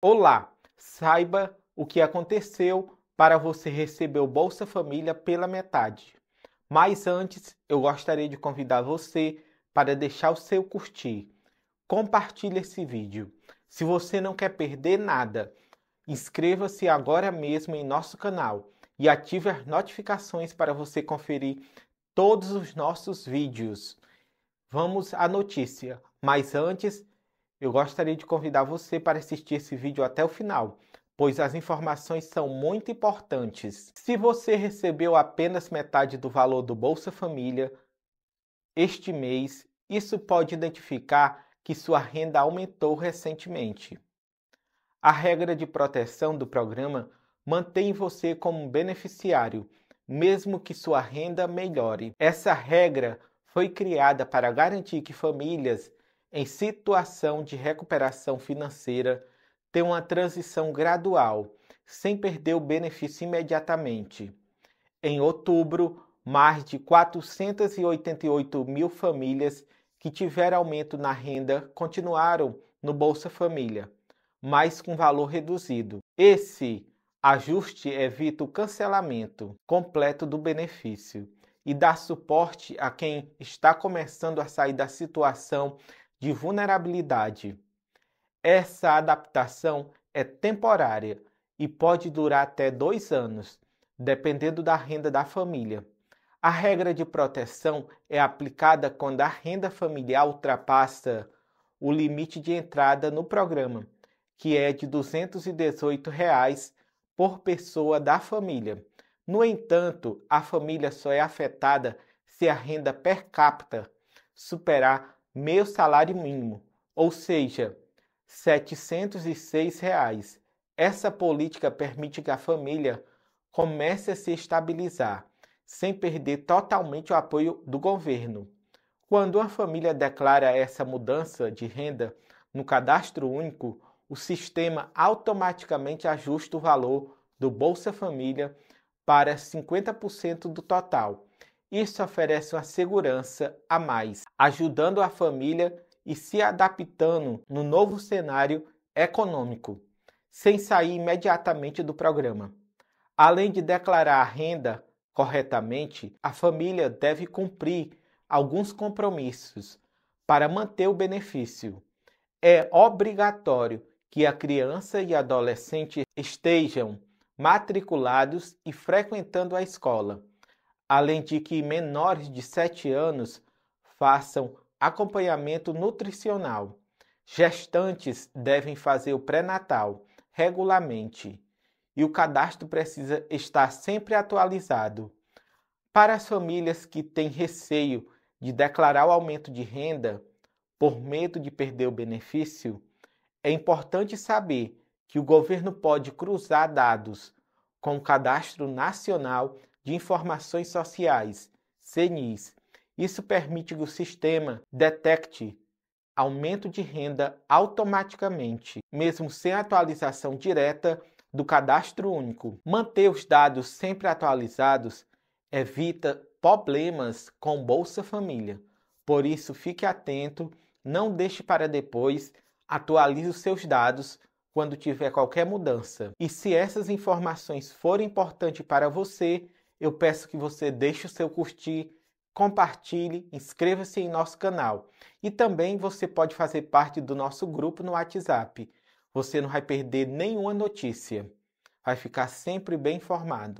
Olá, saiba o que aconteceu para você receber o Bolsa Família pela metade. Mas antes, eu gostaria de convidar você para deixar o seu curtir. Compartilhe esse vídeo. Se você não quer perder nada, inscreva-se agora mesmo em nosso canal e ative as notificações para você conferir todos os nossos vídeos. Vamos à notícia, mas antes eu gostaria de convidar você para assistir esse vídeo até o final, pois as informações são muito importantes. Se você recebeu apenas metade do valor do Bolsa Família este mês, isso pode identificar que sua renda aumentou recentemente. A regra de proteção do programa mantém você como beneficiário, mesmo que sua renda melhore. Essa regra foi criada para garantir que famílias em situação de recuperação financeira ter uma transição gradual, sem perder o benefício imediatamente. Em outubro, mais de 488 mil famílias que tiveram aumento na renda continuaram no Bolsa Família, mas com valor reduzido. Esse ajuste evita o cancelamento completo do benefício e dá suporte a quem está começando a sair da situação de vulnerabilidade. Essa adaptação é temporária e pode durar até dois anos, dependendo da renda da família. A regra de proteção é aplicada quando a renda familiar ultrapassa o limite de entrada no programa, que é de R$ 218 reais por pessoa da família. No entanto, a família só é afetada se a renda per capita superar meio salário mínimo, ou seja, R$ 706. Reais. Essa política permite que a família comece a se estabilizar, sem perder totalmente o apoio do governo. Quando uma família declara essa mudança de renda no cadastro único, o sistema automaticamente ajusta o valor do Bolsa Família para 50% do total isso oferece uma segurança a mais, ajudando a família e se adaptando no novo cenário econômico, sem sair imediatamente do programa. Além de declarar a renda corretamente, a família deve cumprir alguns compromissos para manter o benefício. É obrigatório que a criança e adolescente estejam matriculados e frequentando a escola além de que menores de 7 anos façam acompanhamento nutricional. Gestantes devem fazer o pré-natal regularmente e o cadastro precisa estar sempre atualizado. Para as famílias que têm receio de declarar o aumento de renda por medo de perder o benefício, é importante saber que o governo pode cruzar dados com o Cadastro Nacional de Informações Sociais, CNIS. Isso permite que o sistema detecte aumento de renda automaticamente, mesmo sem atualização direta do cadastro único. Manter os dados sempre atualizados evita problemas com Bolsa Família. Por isso, fique atento, não deixe para depois, atualize os seus dados quando tiver qualquer mudança. E se essas informações forem importantes para você, eu peço que você deixe o seu curtir, compartilhe, inscreva-se em nosso canal. E também você pode fazer parte do nosso grupo no WhatsApp. Você não vai perder nenhuma notícia. Vai ficar sempre bem informado.